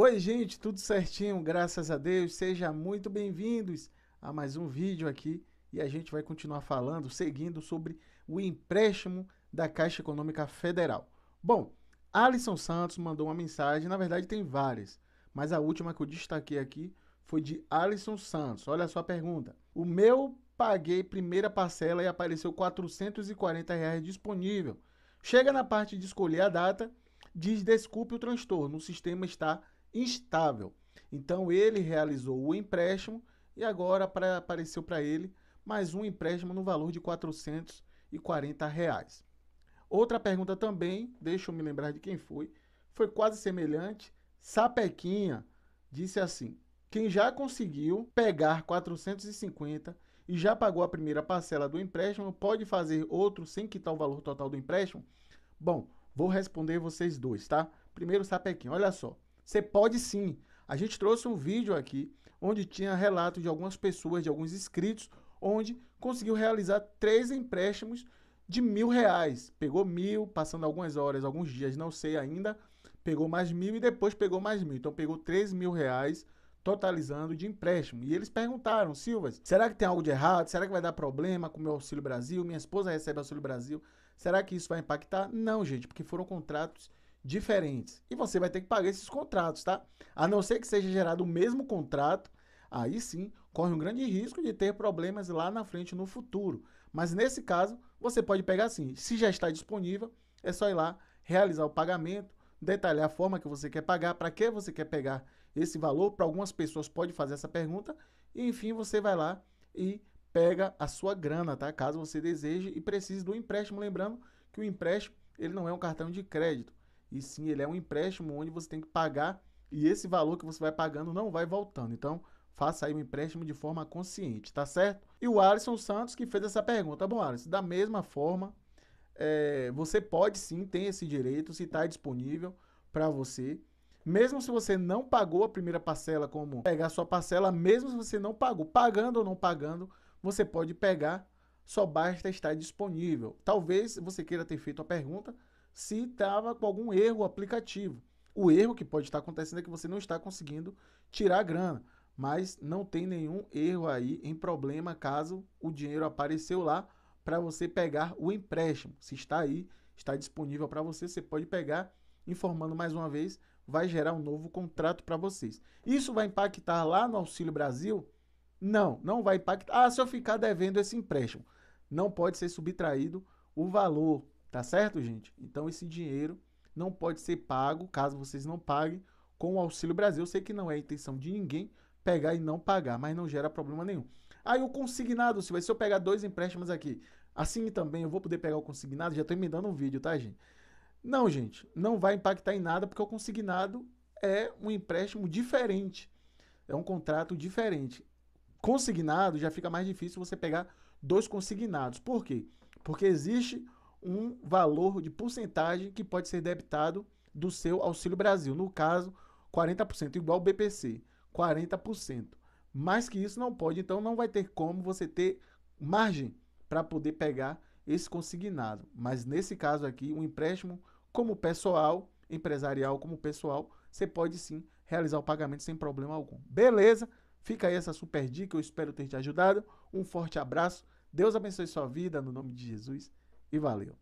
Oi, gente, tudo certinho? Graças a Deus. Sejam muito bem-vindos a mais um vídeo aqui e a gente vai continuar falando, seguindo sobre o empréstimo da Caixa Econômica Federal. Bom, Alisson Santos mandou uma mensagem, na verdade tem várias, mas a última que eu destaquei aqui foi de Alisson Santos. Olha só a pergunta. O meu paguei primeira parcela e apareceu R$ 440 reais disponível. Chega na parte de escolher a data, diz desculpe o transtorno, o sistema está instável. Então ele realizou o empréstimo e agora apareceu para ele mais um empréstimo no valor de 440 reais. Outra pergunta também, deixa eu me lembrar de quem foi, foi quase semelhante. Sapequinha disse assim: quem já conseguiu pegar 450 e já pagou a primeira parcela do empréstimo, pode fazer outro sem quitar o valor total do empréstimo? Bom, vou responder vocês dois, tá? Primeiro, Sapequinha, olha só. Você pode sim. A gente trouxe um vídeo aqui onde tinha relato de algumas pessoas, de alguns inscritos, onde conseguiu realizar três empréstimos de mil reais. Pegou mil, passando algumas horas, alguns dias, não sei ainda, pegou mais mil e depois pegou mais mil. Então pegou três mil reais totalizando de empréstimo. E eles perguntaram, Silvas, será que tem algo de errado? Será que vai dar problema com o meu Auxílio Brasil? Minha esposa recebe Auxílio Brasil. Será que isso vai impactar? Não, gente, porque foram contratos diferentes. E você vai ter que pagar esses contratos, tá? A não ser que seja gerado o mesmo contrato, aí sim corre um grande risco de ter problemas lá na frente no futuro. Mas nesse caso, você pode pegar sim. Se já está disponível, é só ir lá realizar o pagamento, detalhar a forma que você quer pagar, para que você quer pegar esse valor. Para algumas pessoas pode fazer essa pergunta. E, enfim, você vai lá e pega a sua grana, tá? Caso você deseje e precise do empréstimo, lembrando que o empréstimo ele não é um cartão de crédito. E sim, ele é um empréstimo onde você tem que pagar e esse valor que você vai pagando não vai voltando. Então, faça aí o um empréstimo de forma consciente, tá certo? E o Alisson Santos que fez essa pergunta. Bom, Alisson, da mesma forma, é, você pode sim, tem esse direito, se está disponível para você. Mesmo se você não pagou a primeira parcela, como pegar sua parcela, mesmo se você não pagou, pagando ou não pagando, você pode pegar, só basta estar disponível. Talvez você queira ter feito a pergunta se estava com algum erro aplicativo. O erro que pode estar acontecendo é que você não está conseguindo tirar a grana, mas não tem nenhum erro aí em problema caso o dinheiro apareceu lá para você pegar o empréstimo. Se está aí, está disponível para você, você pode pegar, informando mais uma vez, vai gerar um novo contrato para vocês. Isso vai impactar lá no Auxílio Brasil? Não, não vai impactar. Ah, se eu ficar devendo esse empréstimo, não pode ser subtraído o valor Tá certo, gente? Então esse dinheiro não pode ser pago, caso vocês não paguem, com o Auxílio Brasil. Eu sei que não é a intenção de ninguém pegar e não pagar, mas não gera problema nenhum. Aí o consignado, se eu pegar dois empréstimos aqui, assim também eu vou poder pegar o consignado? Já estou emendando um vídeo, tá, gente? Não, gente, não vai impactar em nada, porque o consignado é um empréstimo diferente. É um contrato diferente. Consignado já fica mais difícil você pegar dois consignados. Por quê? Porque existe um valor de porcentagem que pode ser debitado do seu Auxílio Brasil. No caso, 40%, igual o BPC, 40%. Mais que isso não pode, então não vai ter como você ter margem para poder pegar esse consignado. Mas nesse caso aqui, um empréstimo como pessoal, empresarial como pessoal, você pode sim realizar o pagamento sem problema algum. Beleza? Fica aí essa super dica, eu espero ter te ajudado. Um forte abraço, Deus abençoe sua vida, no nome de Jesus e valeu.